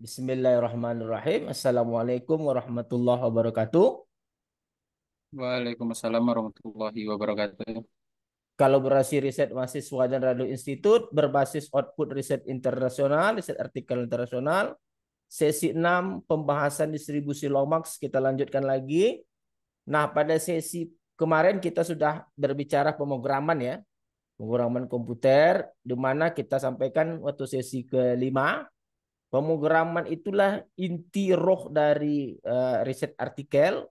Bismillahirrahmanirrahim. Assalamualaikum warahmatullahi wabarakatuh. Waalaikumsalam warahmatullahi wabarakatuh. Kalau Kolaborasi riset mahasiswa dan radio institut berbasis output riset internasional, riset artikel internasional. Sesi 6 pembahasan distribusi Lomax kita lanjutkan lagi. Nah, pada sesi kemarin kita sudah berbicara pemrograman ya. Pemrograman komputer di mana kita sampaikan waktu sesi kelima Pemrograman itulah inti roh dari uh, riset artikel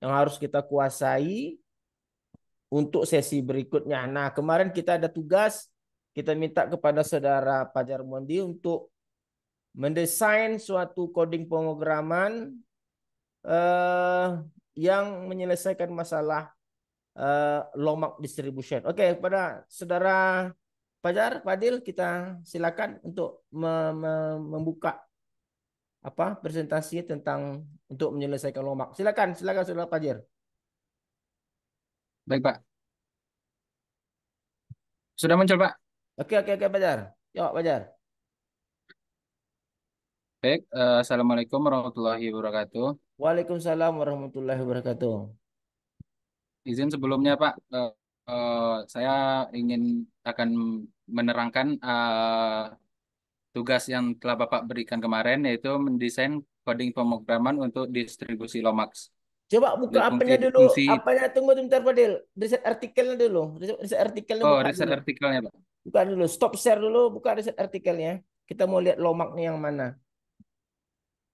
yang harus kita kuasai untuk sesi berikutnya. Nah, kemarin kita ada tugas kita minta kepada saudara Pajar Mondi untuk mendesain suatu coding pemrograman uh, yang menyelesaikan masalah uh, low distribution. Oke, okay, pada saudara Pajar, Fadil, kita silakan untuk membuka apa presentasi tentang untuk menyelesaikan lomak. Silakan, silakan Saudara Pajar. Baik, Pak. Sudah muncul, Pak? Oke, oke, oke, Pajar. Yuk, Pajar. Baik, eh, Assalamualaikum warahmatullahi wabarakatuh. Waalaikumsalam warahmatullahi wabarakatuh. Izin sebelumnya Pak, eh, Eh, saya ingin akan menerangkan uh, tugas yang telah Bapak berikan kemarin yaitu mendesain coding pemrograman untuk distribusi Lomax. Coba buka apa apanya dulu, fungsi... apanya tunggu tunggu Fadil. Riset artikelnya dulu. Riset, riset artikelnya Oh, riset artikelnya, Pak. Buka dulu, stop share dulu, buka riset artikelnya. Kita mau lihat Lomaknya yang mana.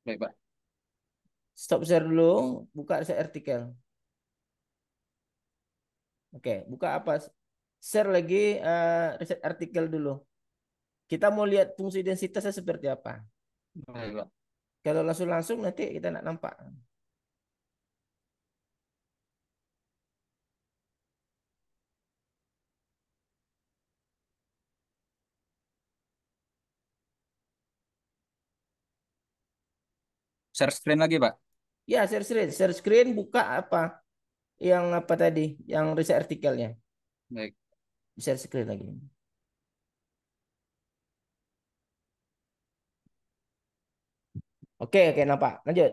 Baik, Pak. Stop share dulu, buka riset artikel. Oke, buka apa? Share lagi uh, riset artikel dulu. Kita mau lihat fungsi densitasnya seperti apa. Nah, kalau langsung-langsung nanti kita nak nampak. Share screen lagi, Pak? Ya, share screen. Share screen buka apa? yang apa tadi? Yang riset artikelnya. Baik. Bisa screen lagi. Oke, oke nampak. Lanjut.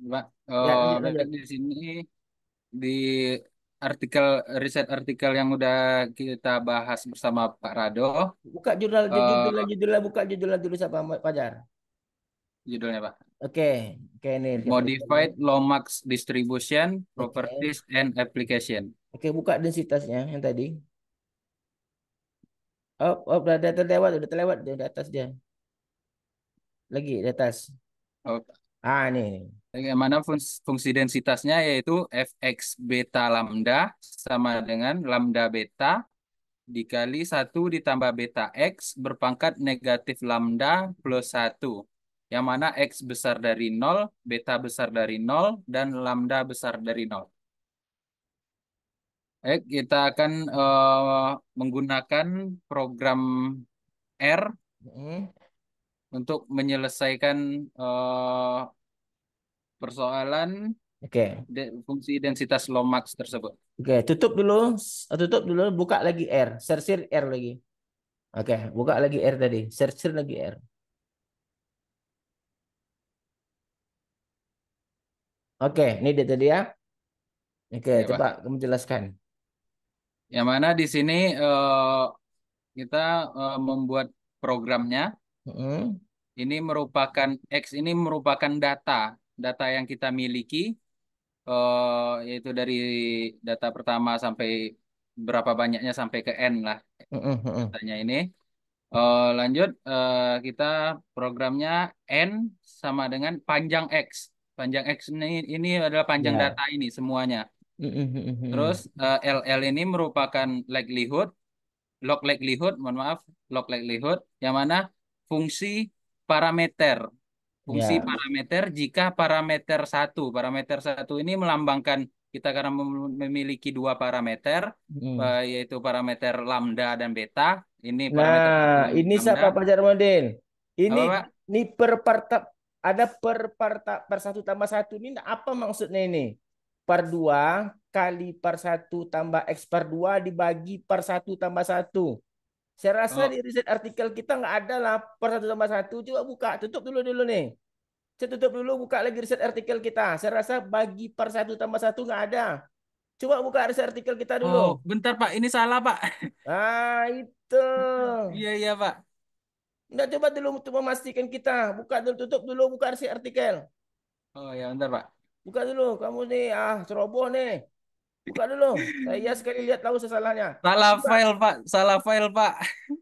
Pak, ya, oh, ya, di sini di artikel riset artikel yang udah kita bahas bersama Pak Rado. Buka judul, judulnya uh, eh, judul, buka judulnya dulu siapa Pak Fajar judulnya Pak. Oke, okay. oke okay, ini. Modified Lomax Distribution Properties okay. and Application. Oke, okay, buka densitasnya yang tadi. Oh, oh, udah terlewat, udah terlewat di atas dia. Lagi di atas. Oh. Ah, ini. Bagaimana fungsi, densitasnya yaitu fx beta lambda sama dengan lambda beta dikali satu ditambah beta x berpangkat negatif lambda plus satu yang mana X besar dari 0, beta besar dari 0, dan lambda besar dari 0. Baik, kita akan uh, menggunakan program R mm. untuk menyelesaikan uh, persoalan Okay. fungsi densitas Lomax tersebut. Oke, okay, tutup dulu, tutup dulu, buka lagi R, sersir R lagi. Oke, okay, buka lagi R tadi, sersir lagi R. Oke, ini dia tadi ya. Oke, ya, coba kamu jelaskan. Yang mana di sini uh, kita uh, membuat programnya. -hmm. Ini merupakan X ini merupakan data, data yang kita miliki uh, yaitu dari data pertama sampai berapa banyaknya sampai ke N lah. Mm-hmm, mm-hmm. Datanya ini. Uh, lanjut uh, kita programnya N sama dengan panjang X. Panjang X ini, ini adalah panjang yeah. data ini semuanya. Terus uh, eh, LL ini merupakan likelihood, log likelihood, mohon maaf, log likelihood, yang mana fungsi parameter. Fungsi yeah. parameter jika parameter satu, parameter satu ini melambangkan kita karena memiliki dua parameter, mm. uh, yaitu parameter lambda dan beta. Ini parameter nah, ini lambda. siapa Pak Jarmudin? Ini ini per, ini per ada per, per, per satu tambah satu ini nah, apa maksudnya ini? Per dua kali per satu tambah X per dua dibagi per satu tambah satu. Saya rasa oh. di riset artikel kita nggak ada lah per satu tambah satu. Coba buka, tutup dulu dulu nih. Saya tutup dulu, buka lagi riset artikel kita. Saya rasa bagi per satu tambah satu nggak ada. Coba buka riset artikel kita dulu. Oh, bentar Pak, ini salah Pak. Ah, itu. Iya, iya Pak. Nggak coba dulu untuk memastikan kita. Buka dulu, tutup dulu, buka si artikel. Oh ya, bentar Pak. Buka dulu, kamu nih ah ceroboh nih. Buka dulu. Saya sekali lihat tahu sesalahnya. Salah buka. file Pak, salah file Pak.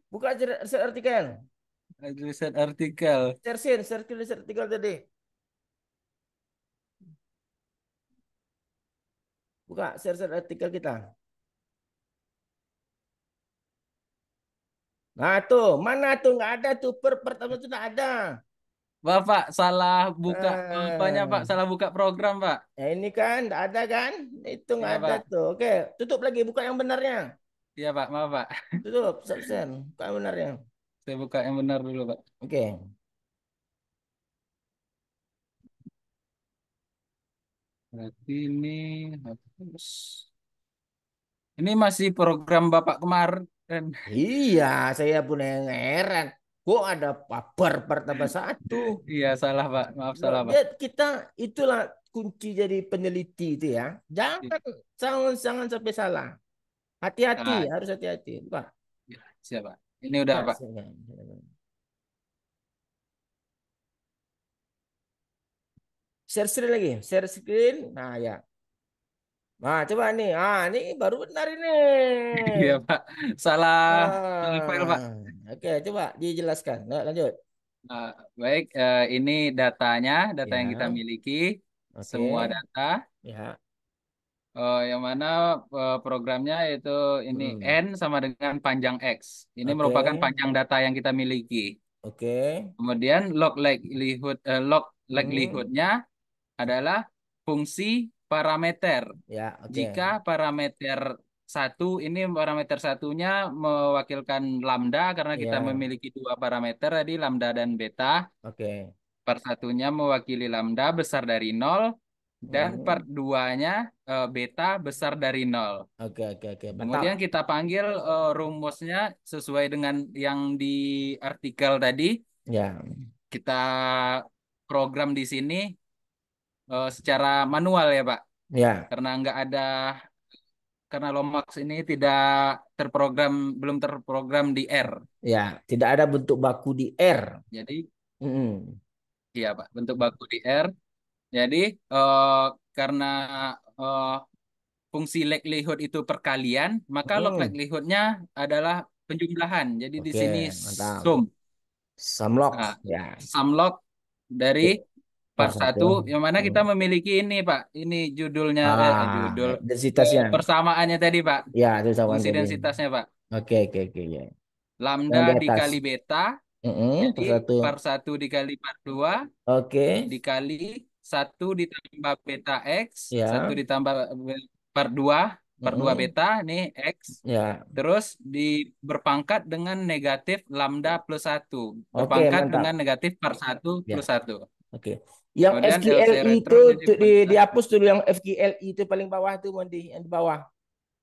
Buka riset artikel. Riset artikel. Cersin, riset artikel tadi. Buka riset artikel kita. Nah tuh, mana tuh nggak ada tuh per pertama tuh nggak ada. Bapak salah buka nah. Eh. banyak Pak? Salah buka program Pak. Ya, ini kan nggak ada kan? Itu nggak ya, ada Pak. tuh. Oke, tutup lagi buka yang benarnya. Iya Pak, maaf Pak. Tutup, absen. Buka yang benarnya. Saya buka yang benar dulu Pak. Oke. Berarti ini Ini masih program Bapak kemarin dan... Iya, saya pun yang heran. Kok ada paper pertama satu? iya, salah Pak. Maaf ya, salah Pak. Ya, kita itulah kunci jadi peneliti itu ya. Jangan iya. jangan, jangan sampai salah. Hati-hati, nah. harus hati-hati, Pak. Ya, Siapa? Ini udah, Pak. Share screen lagi, share screen. Nah, ya. Nah, coba nih. Ah, ini baru benar ini. Iya, Pak. Salah ah, file, Pak. Ah, oke, coba dijelaskan. Nah, lanjut. Nah, baik, uh, ini datanya, data ya. yang kita ya. miliki. Okay. Semua data. Ya. Oh, yang mana uh, programnya itu ini hmm. n sama dengan panjang x. Ini okay. merupakan panjang data yang kita miliki. Oke. Okay. Kemudian log likelihood uh, log likelihoodnya hmm. adalah fungsi parameter. Ya, okay. Jika parameter satu ini parameter satunya mewakilkan lambda karena yeah. kita ya. memiliki dua parameter tadi lambda dan beta. Oke. Okay. Per satunya mewakili lambda besar dari nol dan hmm. per duanya eh, beta besar dari nol. Oke okay, oke okay, oke. Okay. Kemudian kita panggil eh, rumusnya sesuai dengan yang di artikel tadi. Ya. Yeah. Kita program di sini uh, secara manual ya Pak. Ya. Karena nggak ada karena Lomax ini tidak terprogram belum terprogram di R. Ya, tidak ada bentuk baku di R. Jadi, mm iya Pak, bentuk baku di R. Jadi uh, karena uh, fungsi likelihood itu perkalian, maka mm. log likelihoodnya adalah penjumlahan. Jadi okay, di sini mantap. sum. Sum log. Nah, ya. Sum log dari Part satu yang mana kita hmm. memiliki ini Pak, ini judulnya ah, eh, judul densitasnya. Persamaannya tadi Pak. Ya, Densitasnya Pak. Oke, oke, oke ya. Lambda dikali beta. Mm -hmm, jadi satu. par satu dikali par dua. Oke. Okay. Dikali satu ditambah beta x, ya. satu ditambah par dua per dua mm -hmm. beta nih x ya terus di berpangkat dengan negatif lambda plus satu berpangkat okay, dengan negatif par satu ya. plus satu oke okay. Yang Kemudian FQL itu di, di, dihapus dulu yang FQL itu paling bawah tuh Mondi, yang di bawah.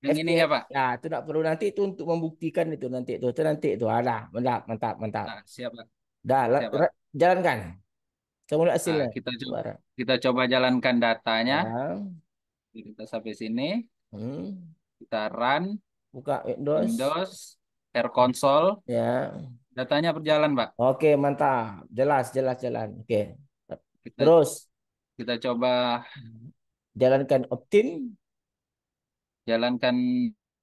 Yang FQL, ini ya Pak? Ya, itu tidak perlu nanti itu untuk membuktikan itu nanti itu, itu nanti itu ada. Ah, mantap, mantap, mantap. Nah, siap Pak. Dah, siap, Pak. jalankan. hasilnya. Nah, kita coba Barang. Ah, kita coba jalankan datanya. Nah. Kita sampai sini. Hmm. Kita run. Buka Windows. Windows. Air console. Ya. Datanya berjalan, Pak. Oke, mantap. Jelas, jelas, jalan. Oke. Kita, Terus kita coba hmm, jalankan optim. Jalankan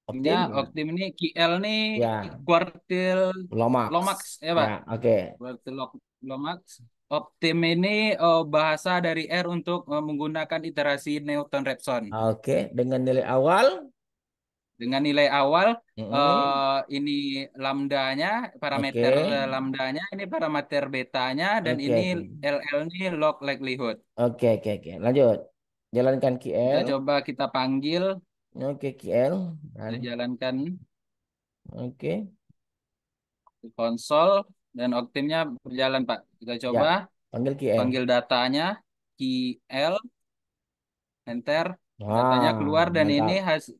optimnya optim ya, ini KL nih ya. kuartil Lomax. Lomax ya, ya Pak. Ya, oke. Okay. Kuartil Lomax. Optim ini oh, bahasa dari R untuk oh, menggunakan iterasi Newton Raphson. Oke, okay. dengan nilai awal dengan nilai awal mm -hmm. uh, ini lambdanya parameter okay. Eh, lambdanya ini parameter betanya dan okay, ini okay. LL ini log likelihood. Oke okay, oke okay, oke. Okay. Lanjut. Jalankan QL. Kita coba kita panggil. Oke okay, QL. Kita jalankan. Oke. Okay. Konsol dan optimnya berjalan Pak. Kita ya. coba. Ya. Panggil QL. Panggil datanya QL. Enter. Wow, datanya keluar dan mantap. ini has,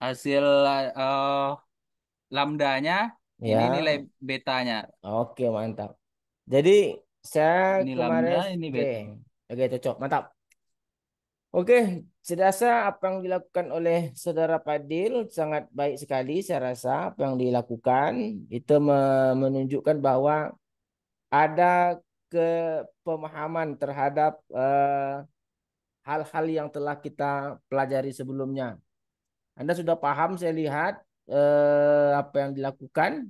hasil uh, lambdanya ini Ya, nilai betanya. oke mantap. Jadi saya Ini kemarin lambda, ini oke, beta. oke cocok, mantap. Oke, sedasa apa yang dilakukan oleh saudara Padil sangat baik sekali saya rasa apa yang dilakukan itu menunjukkan bahwa ada kepemahaman terhadap hal eh, hal-hal yang telah kita pelajari sebelumnya. Anda sudah paham saya lihat eh, apa yang dilakukan.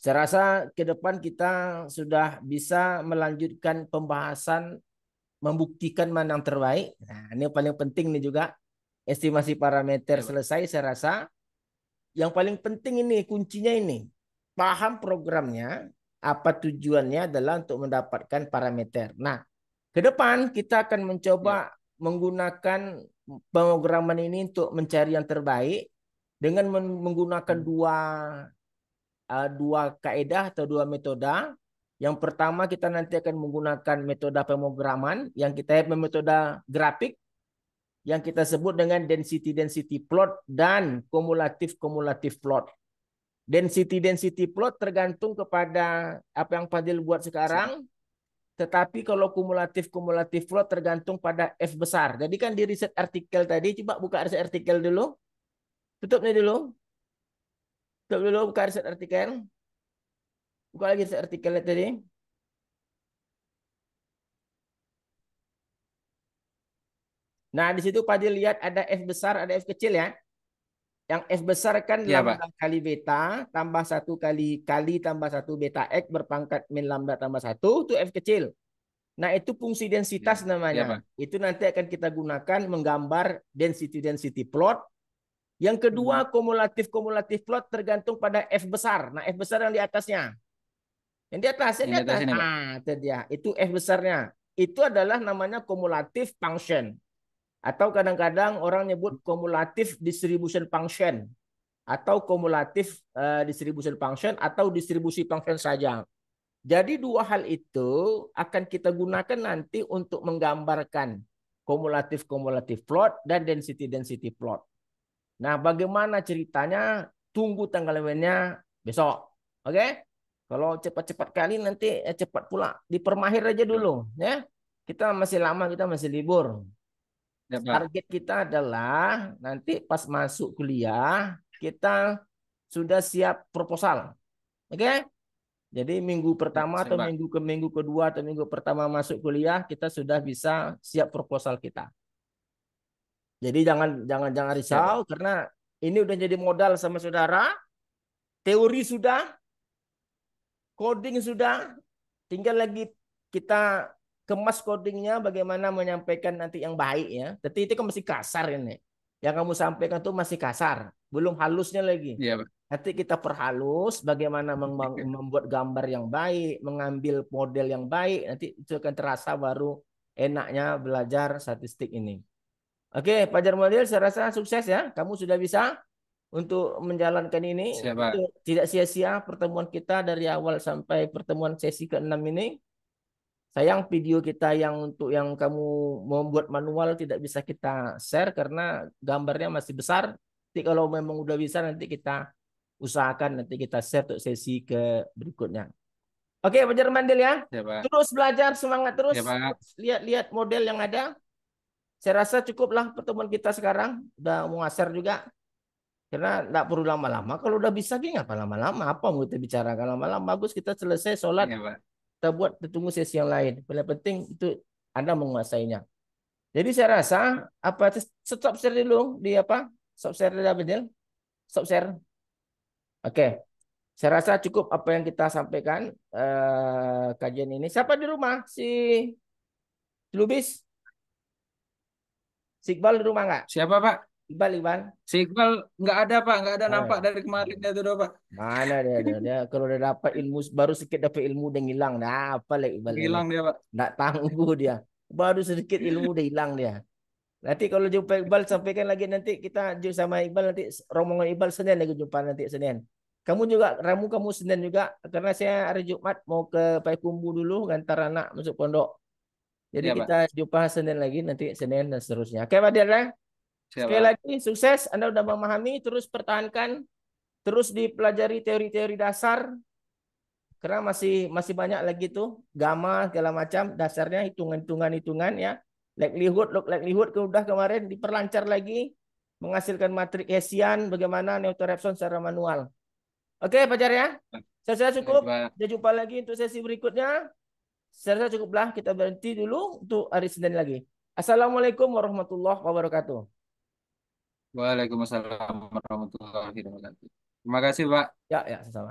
Saya rasa ke depan kita sudah bisa melanjutkan pembahasan membuktikan mana yang terbaik. Nah, ini paling penting nih juga estimasi parameter iya, selesai saya rasa. Yang paling penting ini kuncinya ini. Paham programnya, apa tujuannya adalah untuk mendapatkan parameter. Nah, ke depan kita akan mencoba ya menggunakan pemrograman ini untuk mencari yang terbaik dengan menggunakan hmm. dua uh, dua kaedah atau dua metode. Yang pertama kita nanti akan menggunakan metode pemrograman yang kita metode grafik yang kita sebut dengan density density plot dan kumulatif kumulatif plot. Density density plot tergantung kepada apa yang Fadil buat sekarang tetapi kalau kumulatif kumulatif flow tergantung pada F besar. Jadi kan di riset artikel tadi coba buka riset artikel dulu. Tutup nih dulu. Tutup dulu buka riset artikel. Buka lagi riset artikel tadi. Nah, di situ pada lihat ada F besar, ada F kecil ya. Yang F kan ya, lambda Pak. kali beta tambah satu kali kali tambah satu beta X berpangkat min lambda tambah satu itu F kecil. Nah itu fungsi densitas ya, namanya. Ya, itu nanti akan kita gunakan menggambar density-density plot. Yang kedua hmm. kumulatif-kumulatif plot tergantung pada F besar. Nah F besar yang di atasnya. Yang di atas, yang di atas. Ah, itu dia. Itu F besarnya. Itu adalah namanya kumulatif function. Atau kadang-kadang orang nyebut kumulatif distribution function atau kumulatif eh, distribution function atau distribusi function saja. Jadi dua hal itu akan kita gunakan nanti untuk menggambarkan kumulatif kumulatif plot dan density density plot. Nah, bagaimana ceritanya? Tunggu tanggal mainnya besok. Oke? Okay? Kalau cepat-cepat kali nanti eh, cepat pula dipermahir aja dulu ya. Kita masih lama, kita masih libur. Ya, Target kita adalah nanti pas masuk kuliah kita sudah siap proposal. Oke? Okay? Jadi minggu pertama atau minggu ke minggu kedua atau minggu pertama masuk kuliah kita sudah bisa siap proposal kita. Jadi jangan jangan jangan risau ya, karena ini udah jadi modal sama saudara. Teori sudah, coding sudah, tinggal lagi kita kemas codingnya bagaimana menyampaikan nanti yang baik ya. Tapi itu kan masih kasar ini. Yang kamu sampaikan tuh masih kasar, belum halusnya lagi. Iya. Nanti kita perhalus bagaimana membuat gambar yang baik, mengambil model yang baik, nanti itu akan terasa baru enaknya belajar statistik ini. Oke, Pak Jarmodil, saya rasa sukses ya. Kamu sudah bisa untuk menjalankan ini. Siapa? Tidak sia-sia pertemuan kita dari awal sampai pertemuan sesi ke-6 ini. Sayang video kita yang untuk yang kamu membuat manual tidak bisa kita share karena gambarnya masih besar. Nanti kalau memang udah bisa nanti kita usahakan nanti kita share untuk sesi ke berikutnya. Oke, Pak mandil ya. ya Terus belajar semangat terus. Ya, Lihat-lihat model yang ada. Saya rasa cukuplah pertemuan kita sekarang. Udah mau ngasar juga. Karena tidak perlu lama-lama. Kalau udah bisa, gini apa lama-lama? Apa mau kita bicarakan lama-lama? Bagus kita selesai sholat. Ya, Pak kita buat tunggu sesi yang lain. Paling penting itu Anda menguasainya. Jadi saya rasa apa stop share dulu di apa? Stop share dulu Abdul. Stop share. Oke. Okay. Saya rasa cukup apa yang kita sampaikan eh, kajian ini. Siapa di rumah? Si Lubis? Sikbal di rumah enggak? Siapa Pak? Iqbal, Iqbal. Si Iqbal nggak ada Pak, nggak ada ah. nampak dari kemarin dia tuh Pak. Mana dia, dia, dia kalau udah dapat ilmu baru sedikit dapat ilmu udah hilang. Nah, apa lagi Iqbal? Hilang dia Pak. Nggak tangguh dia. Baru sedikit ilmu udah hilang dia. Nanti kalau jumpa Iqbal sampaikan lagi nanti kita jumpa sama Iqbal nanti rombongan Iqbal Senin lagi jumpa nanti Senin. Kamu juga ramu kamu Senin juga karena saya hari Jumat mau ke Paikumbu dulu ngantar anak masuk pondok. Jadi ya, kita Pak. jumpa Senin lagi nanti Senin dan seterusnya. Oke Pak Dira? Sekali lagi sukses, Anda sudah memahami, terus pertahankan, terus dipelajari teori-teori dasar, karena masih masih banyak lagi tuh gamma segala macam dasarnya hitungan-hitungan hitungan ya likelihood look likelihood udah kemarin diperlancar lagi menghasilkan matrik Hessian bagaimana Newton Raphson secara manual. Oke, okay, pacar ya. Saya, saya cukup. Kita jumpa lagi untuk sesi berikutnya. Saya, saya cukuplah kita berhenti dulu untuk hari Senin lagi. Assalamualaikum warahmatullahi wabarakatuh. Waalaikumsalam warahmatullahi wabarakatuh. Terima kasih, Pak. Ya, ya, sama.